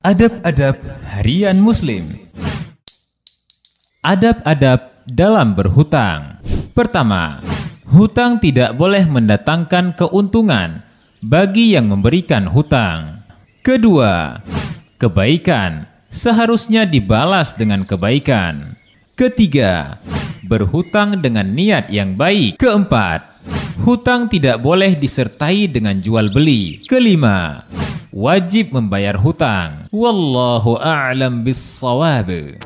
Adab-adab harian Muslim, adab-adab dalam berhutang. Pertama, hutang tidak boleh mendatangkan keuntungan bagi yang memberikan hutang. Kedua, kebaikan seharusnya dibalas dengan kebaikan. Ketiga, berhutang dengan niat yang baik. Keempat, hutang tidak boleh disertai dengan jual beli. Kelima, wajib membayar hutang. Wallahu a'lam bissawab.